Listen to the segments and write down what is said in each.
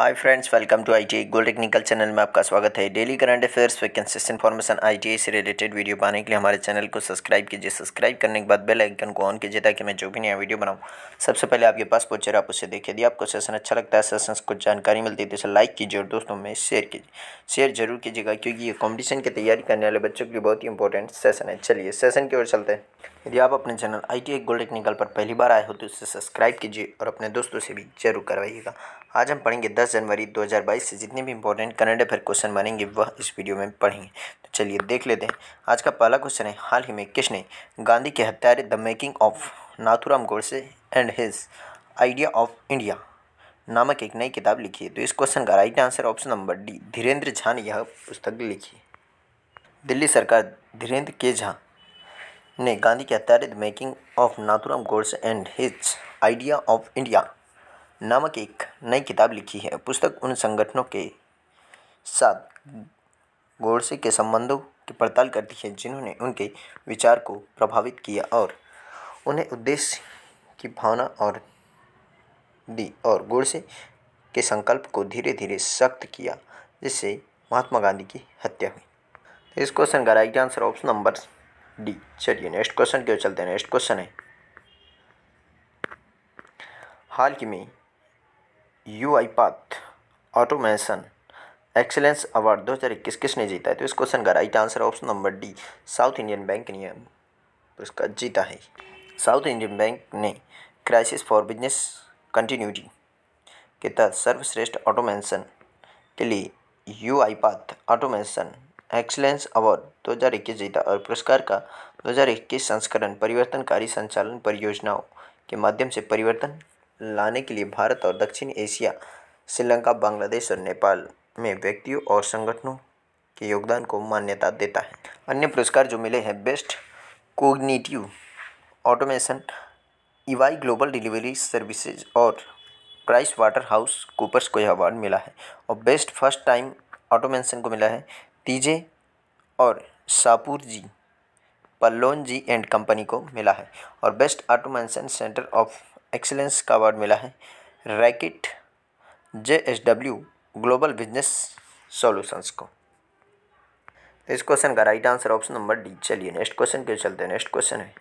hi friends welcome to I goal technical channel में आपका स्वागत है डेली करंट अफेयर्स व कंसिस्ट इन्फॉर्मेशन आई से रिलेटेड वीडियो पाने के लिए हमारे चैनल को सब्सक्राइब कीजिए सब्सक्राइब करने के बाद बेल आइकन को ऑन कीजिए ताकि मैं जो भी नया वीडियो बनाऊँ सबसे पहले आपके पास पहुंचे आप उसे देखिए यदि आपको सेशन अच्छा लगता है सेशन से कुछ जानकारी मिलती है तो इसे लाइक कीजिए और दोस्तों में शेयर कीजिए शेयर जरूर कीजिएगा क्योंकि ये कॉम्पिटिशन की तैयारी करने वाले बच्चों के लिए बहुत ही इंपॉर्टेंट सेशन है चलिए सेशन की ओर चलते हैं यदि आप अपने channel I T gold technical पर पहली बार आए हो तो इसे सब्सक्राइब कीजिए और अपने दोस्तों से भी जरूर करवाइएगा आज हम पढ़ेंगे 10 जनवरी 2022 से जितने भी इंपॉर्टेंट करंट अफेयर क्वेश्चन बनेंगे वह इस वीडियो में पढ़ेंगे तो चलिए देख लेते हैं आज का पहला क्वेश्चन है हाल ही में किसने गांधी के हत्यारे the making of Nathuram Godse and his idea of India नामक एक नई किताब लिखी है तो इस क्वेश्चन का right answer option number D Dhirendra Jha ने यह पुस्तक लिखी दिल्ली सरकार धीरेन्द्र के झा ने गांधी के हत्या the making of Nathuram Godse and his idea of India नामक एक नई किताब लिखी है पुस्तक उन संगठनों के साथ गोडसे के संबंधों की पड़ताल करती है जिन्होंने उनके विचार को प्रभावित किया और उन्हें उद्देश्य की भावना और दी और गोडसे के संकल्प को धीरे धीरे सख्त किया जिससे महात्मा गांधी की हत्या हुई इस क्वेश्चन का right answer option number D चलिए नेक्स्ट क्वेश्चन क्यों चलते हैं नेक्स्ट क्वेश्चन है हाल ही में UiPath automation excellence award दो हज़ार इक्कीस किसने जीता है तो इस क्वेश्चन का right answer option number D South Indian bank ने पुरस्कार तो जीता है साउथ इंडियन बैंक ने क्राइसिस फॉर बिजनेस कंटिन्यूटी के तहत सर्वश्रेष्ठ ऑटोमेशन के लिए UiPath automation excellence award 2021 जीता और पुरस्कार का 2021 संस्करण परिवर्तनकारी संचालन परियोजनाओं के माध्यम से परिवर्तन लाने के लिए भारत और दक्षिण एशिया श्रीलंका बांग्लादेश और नेपाल में व्यक्तियों और संगठनों के योगदान को मान्यता देता है अन्य पुरस्कार जो मिले हैं best cognitive automation EY global delivery services और प्राइस वाटर हाउस कूपर्स को यह अवार्ड मिला है और बेस्ट फर्स्ट टाइम ऑटोमेशन को मिला है तीजे और Shapoorji Pallonji and company को मिला है और best automation centre of excellence का अवार्ड मिला है रैकेट J S W global business solutions को तो इस क्वेश्चन का right answer option number D चलिए नेक्स्ट क्वेश्चन के चलते हैं नेक्स्ट क्वेश्चन है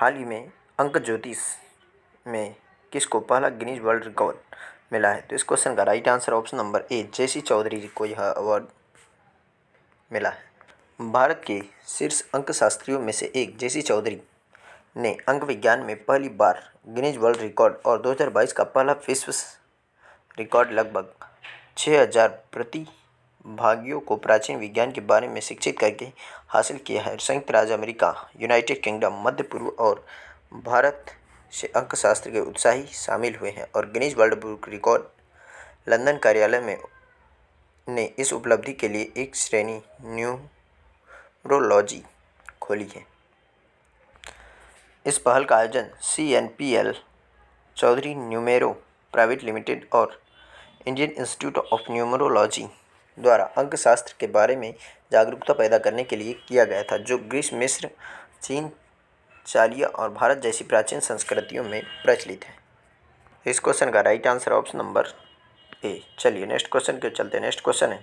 हाल ही में अंक ज्योतिष में किसको पहला गिनीज वर्ल्ड रिकॉर्ड मिला है तो इस क्वेश्चन का right answer option number A C Chaudhary ji को यह अवार्ड मिला है भारत के शीर्ष अंक शास्त्रियों में से एक सी चौधरी ने अंक विज्ञान में पहली बार गिनीज वर्ल्ड रिकॉर्ड और 2022 का पहला विश्व रिकॉर्ड लगभग 6000 प्रतिभागियों को प्राचीन विज्ञान के बारे में शिक्षित करके हासिल किया है संयुक्त राज्य अमेरिका यूनाइटेड किंगडम मध्य पूर्व और भारत से अंकशास्त्र के उत्साही शामिल हुए हैं और Guinness world book record London कार्यालय में ने इस उपलब्धि के लिए एक श्रेणी न्यूरोलॉजी खोली है इस पहल का आयोजन C N P L Chaudhary numero private limited और इंडियन इंस्टीट्यूट ऑफ न्यूमरोलॉजी द्वारा अंकशास्त्र के बारे में जागरूकता पैदा करने के लिए किया गया था जो ग्रीस मिस्र चीन चालिया और भारत जैसी प्राचीन संस्कृतियों में प्रचलित है इस क्वेश्चन का right answer option number A चलिए नेक्स्ट क्वेश्चन क्यों चलते हैं नेक्स्ट क्वेश्चन है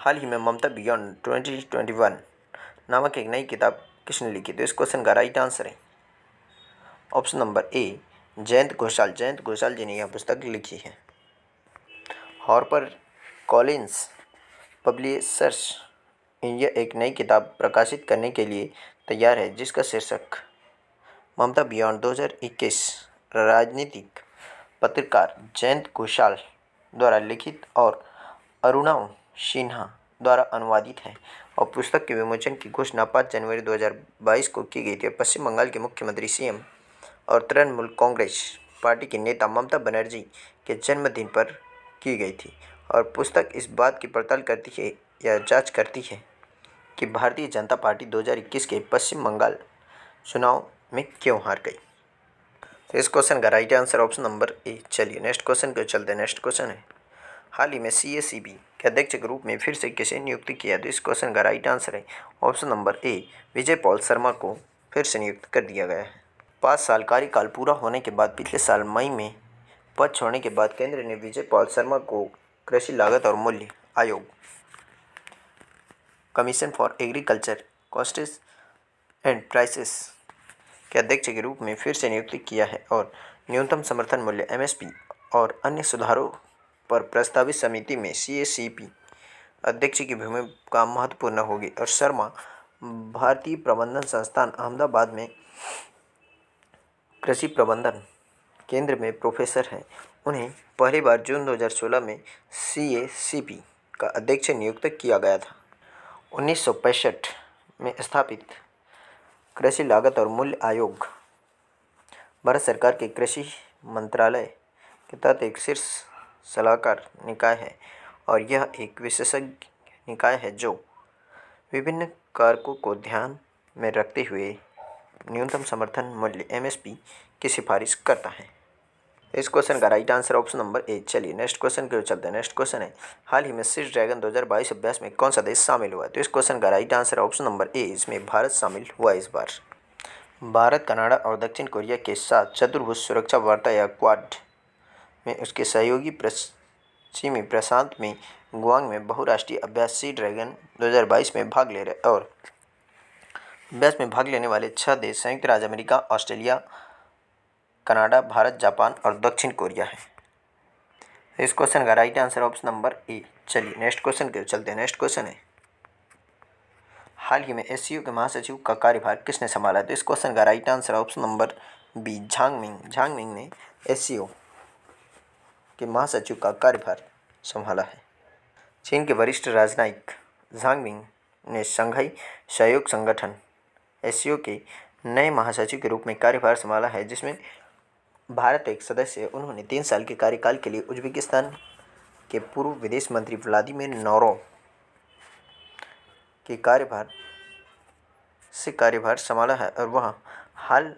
हाल ही में Mamata beyond twenty twenty one नामक एक नई किताब किसने लिखी तो इस क्वेश्चन का राइट आंसर है option number A Jayant Ghoshal Jayant Ghoshal ji ने यह पुस्तक लिखी है हॉर्पर कॉलिन्स पब्लिशर्स इंडिया एक नई किताब प्रकाशित करने के लिए तैयार है जिसका शीर्षक ममता बियॉन्ड 2021 राजनीतिक पत्रकार जयंत घोषाल द्वारा लिखित और अरुणा सिन्हा द्वारा अनुवादित है और पुस्तक के विमोचन की घोषणा पाँच जनवरी 2022 को की गई थी पश्चिम बंगाल के मुख्यमंत्री सीएम और तृणमूल कांग्रेस पार्टी के नेता ममता बनर्जी के जन्मदिन पर की गई थी और पुस्तक इस बात की पड़ताल करती है या जांच करती है कि भारतीय जनता पार्टी 2021 के पश्चिम बंगाल चुनाव में क्यों हार गई तो इस क्वेश्चन का right answer option number A चलिए नेक्स्ट क्वेश्चन के चलते नेक्स्ट क्वेश्चन है हाल ही में सी एस सी बी के अध्यक्ष के रूप में फिर से किसे नियुक्त किया तो इस क्वेश्चन का राइट आंसर है option number A Vijay Paul Sharma को फिर से नियुक्त कर दिया गया है पाँच साल कार्यकाल पूरा होने के बाद पिछले साल मई में पद छोड़ने के बाद केंद्र ने विजय पॉल शर्मा को कृषि लागत और मूल्य आयोग commission for agriculture costs and prices के अध्यक्ष के रूप में फिर से नियुक्ति किया है और न्यूनतम समर्थन मूल्य एम और अन्य सुधारों पर प्रस्तावित समिति में सी अध्यक्ष की भूमिका महत्वपूर्ण होगी और शर्मा भारतीय प्रबंधन संस्थान अहमदाबाद में कृषि प्रबंधन केंद्र में प्रोफेसर हैं उन्हें पहली बार जून 2016 में सी का अध्यक्ष नियुक्त किया गया था उन्नीस में स्थापित कृषि लागत और मूल्य आयोग भारत सरकार के कृषि मंत्रालय के तहत एक शीर्ष सलाहकार निकाय है और यह एक विशेषज्ञ निकाय है जो विभिन्न कारकों को ध्यान में रखते हुए न्यूनतम समर्थन मूल्य एमएसपी की सिफारिश करता है इस क्वेश्चन का right answer option number A चलिए नेक्स्ट क्वेश्चन की ओर चलते हैं नेक्स्ट क्वेश्चन है हाल ही में सिर्फ ड्रैगन 2022 अभ्यास में कौन सा देश शामिल हुआ है तो इस क्वेश्चन का right answer option number A इसमें भारत शामिल हुआ इस बार भारत कनाडा और दक्षिण कोरिया के साथ चतुर्भुज सुरक्षा वार्ता या क्वाड में उसके सहयोगी पश्चिमी प्रशांत में गुआंग में बहुराष्ट्रीय अभ्यास सी ड्रैगन बाईस में भाग ले रहे और अभ्यास में भाग लेने वाले छह देश संयुक्त राज्य America Australia Canada Bharat Japan और दक्षिण कोरिया है इस क्वेश्चन का right answer option number A चलिए नेक्स्ट क्वेश्चन के चलते हैं नेक्स्ट क्वेश्चन है हाल ही में एस के महासचिव का कार्यभार किसने संभाला तो इस क्वेश्चन का right answer option number B Zhangming Zhangming ने एस के महासचिव का कार्यभार संभाला है चीन के वरिष्ठ राजनयिक झांगमिंग ने संघाई सहयोग संगठन एस के नए महासचिव के रूप में कार्यभार संभाला है जिसमें भारत एक सदस्य उन्होंने तीन साल के कार्यकाल के लिए उज्बेकिस्तान के पूर्व विदेश मंत्री व्लादिमिर नौरो के कार्यभार से कार्यभार संभाला है और वह हाल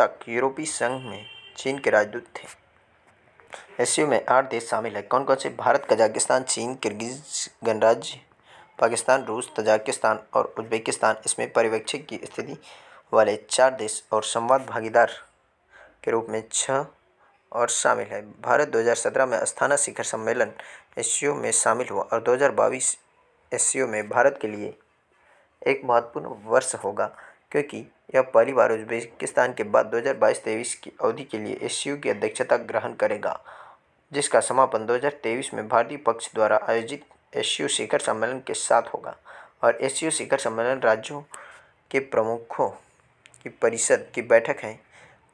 तक यूरोपीय संघ में चीन के राजदूत थे एस में आठ देश शामिल हैं कौन कौन से भारत कजाकिस्तान चीन किर्गिज गणराज्य पाकिस्तान रूस तजाकिस्तान और उज्बेकिस्तान इसमें पर्यवेक्षक की स्थिति वाले चार देश और संवाद भागीदार के रूप में छः और शामिल है भारत 2017 में अस्थाना शिखर सम्मेलन एस में शामिल हुआ और 2022 एशियो में भारत के लिए एक महत्वपूर्ण वर्ष होगा क्योंकि यह पहली बार उज्बेकिस्तान के बाद 2022-23 की अवधि के लिए एस की अध्यक्षता ग्रहण करेगा जिसका समापन 2023 में भारतीय पक्ष द्वारा आयोजित एस शिखर सम्मेलन के साथ होगा और एशियो शिखर सम्मेलन राज्यों के प्रमुखों की परिषद की बैठक है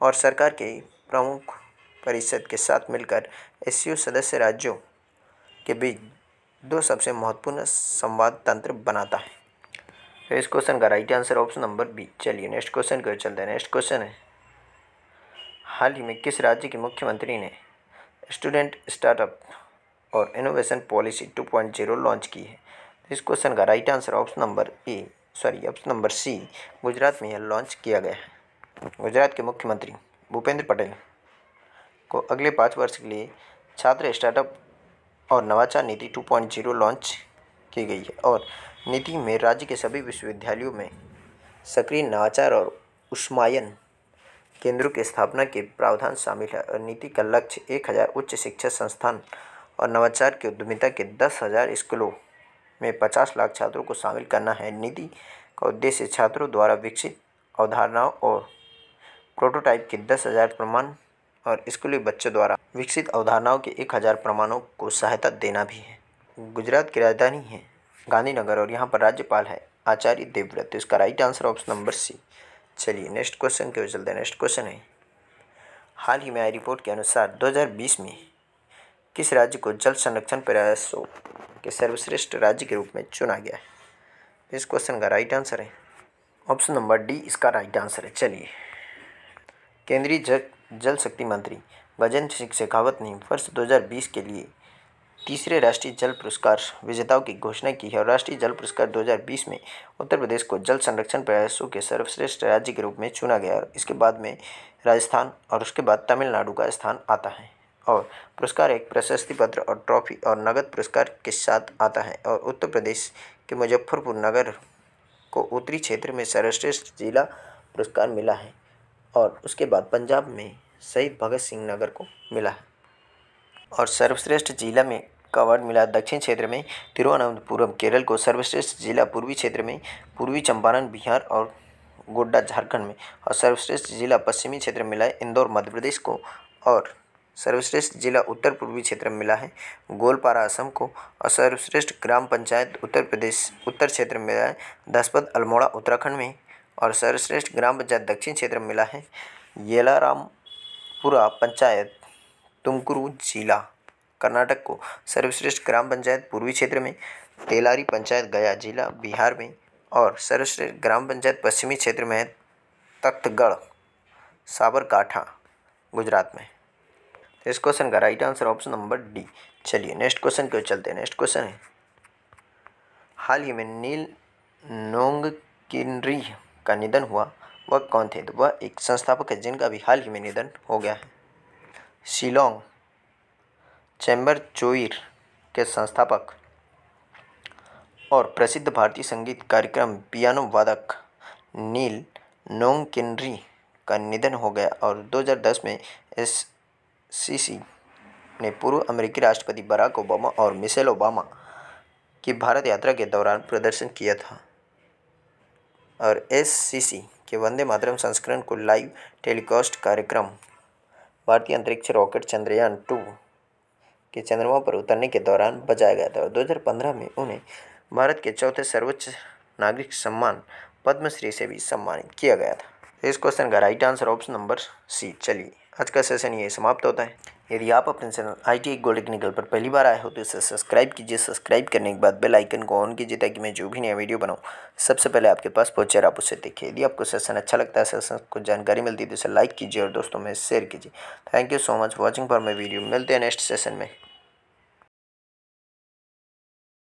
और सरकार के प्रमुख परिषद के साथ मिलकर एस सदस्य राज्यों के बीच दो सबसे महत्वपूर्ण संवाद तंत्र बनाता है तो इस क्वेश्चन का right answer option number B चलिए नेक्स्ट क्वेश्चन की ओर चलते हैं नेक्स्ट क्वेश्चन है हाल ही में किस राज्य के मुख्यमंत्री ने स्टूडेंट स्टार्टअप और इनोवेशन पॉलिसी 2.0 लॉन्च की है तो इस क्वेश्चन का right answer option number A sorry option number C Gujarat में यह लॉन्च किया गया है गुजरात के मुख्यमंत्री भूपेंद्र पटेल को अगले पाँच वर्ष के लिए छात्र स्टार्टअप और नवाचार नीति 2.0 लॉन्च की गई है और नीति में राज्य के सभी विश्वविद्यालयों में सक्रिय नवाचार और उष्मायन केंद्रों की स्थापना के प्रावधान शामिल है और नीति का लक्ष्य एक हज़ार उच्च शिक्षा संस्थान और नवाचार की उद्यमिता के दस हज़ार स्कूलों में पचास लाख छात्रों को शामिल करना है नीति का उद्देश्य छात्रों द्वारा विकसित अवधारणाओं और प्रोटोटाइप के दस हज़ार प्रमाण और स्कूली बच्चों द्वारा विकसित अवधारणाओं के एक हज़ार प्रमाणों को सहायता देना भी है गुजरात की राजधानी है गांधीनगर और यहाँ पर राज्यपाल है आचार्य देवव्रत इसका right answer option number C चलिए नेक्स्ट क्वेश्चन की ओर चलते हैं नेक्स्ट क्वेश्चन है हाल ही में आई रिपोर्ट के अनुसार 2020 में किस राज्य को जल संरक्षण प्रयासों के सर्वश्रेष्ठ राज्य के रूप में चुना गया है इस क्वेश्चन का राइट आंसर है ऑप्शन नंबर डी इसका राइट आंसर है चलिए केंद्रीय जल जल शक्ति मंत्री गजेंद्र सिंह शेखावत ने वर्ष 2020 के लिए तीसरे राष्ट्रीय जल पुरस्कार विजेताओं की घोषणा की है और राष्ट्रीय जल पुरस्कार 2020 में उत्तर प्रदेश को जल संरक्षण प्रयासों के सर्वश्रेष्ठ राज्य के रूप में चुना गया और इसके बाद में राजस्थान और उसके बाद तमिलनाडु का स्थान आता है और पुरस्कार एक प्रशस्ति पत्र और ट्रॉफी और नगद पुरस्कार के साथ आता है और उत्तर प्रदेश के मुजफ्फरपुर नगर को उत्तरी क्षेत्र में सर्वश्रेष्ठ जिला पुरस्कार मिला है और उसके बाद पंजाब में शहीद भगत सिंह नगर को मिला है और सर्वश्रेष्ठ जिला में का मिला दक्षिण क्षेत्र में तिरुवनंतपुरम केरल को सर्वश्रेष्ठ जिला पूर्वी क्षेत्र में पूर्वी चंपारण बिहार और गोड्डा झारखंड में और सर्वश्रेष्ठ जिला पश्चिमी क्षेत्र में मिला है इंदौर मध्य प्रदेश को और सर्वश्रेष्ठ जिला उत्तर पूर्वी क्षेत्र में मिला है गोलपारा असम को और सर्वश्रेष्ठ ग्राम पंचायत उत्तर प्रदेश उत्तर क्षेत्र में मिला है दसपत अल्मोड़ा उत्तराखंड में और सर्वश्रेष्ठ ग्राम पंचायत दक्षिण क्षेत्र में मिला है येलारामपुरा पंचायत तुमकुरु जिला कर्नाटक को सर्वश्रेष्ठ ग्राम पंचायत पूर्वी क्षेत्र में तेलारी पंचायत गया जिला बिहार में और सर्वश्रेष्ठ ग्राम पंचायत पश्चिमी क्षेत्र में है तख्तगढ़ साबरकाठा गुजरात में इस क्वेश्चन का right answer option number D चलिए नेक्स्ट क्वेश्चन क्यों चलते हैं नेक्स्ट क्वेश्चन है हाल ही में नील नोंग किनरी का निधन हुआ वह कौन थे तो वह एक संस्थापक है जिनका भी हाल ही में निधन हो गया है शिलोंग चैम्बर चोइर के संस्थापक और प्रसिद्ध भारतीय संगीत कार्यक्रम पियानो वादक नील नोंग किन्नरी का निधन हो गया और 2010 में एस सी सी ने पूर्व अमेरिकी राष्ट्रपति बराक ओबामा और मिशेल ओबामा की भारत यात्रा के दौरान प्रदर्शन किया था और एससीसी के वंदे मातरम संस्करण को लाइव टेलीकास्ट कार्यक्रम भारतीय अंतरिक्ष रॉकेट चंद्रयान टू के चंद्रमा पर उतरने के दौरान बजाया गया था और 2015 में उन्हें भारत के चौथे सर्वोच्च नागरिक सम्मान पद्मश्री से भी सम्मानित किया गया था इस क्वेश्चन का right answer option number C चलिए आज का सेशन ये समाप्त होता है यदि आप अपने channel I T gold technical पर पहली बार आए हो तो इसे सब्सक्राइब कीजिए सब्सक्राइब करने के बाद बेल आइकन को ऑन कीजिए ताकि मैं जो भी नया वीडियो बनाऊँ सबसे पहले आपके पास पहुंचे और आप उसे देखिए यदि आपको सेशन अच्छा लगता है सेशन को जानकारी मिलती है तो इसे लाइक कीजिए और दोस्तों में शेयर कीजिए thank you so much watching for my video मिलते हैं नेक्स्ट सेशन में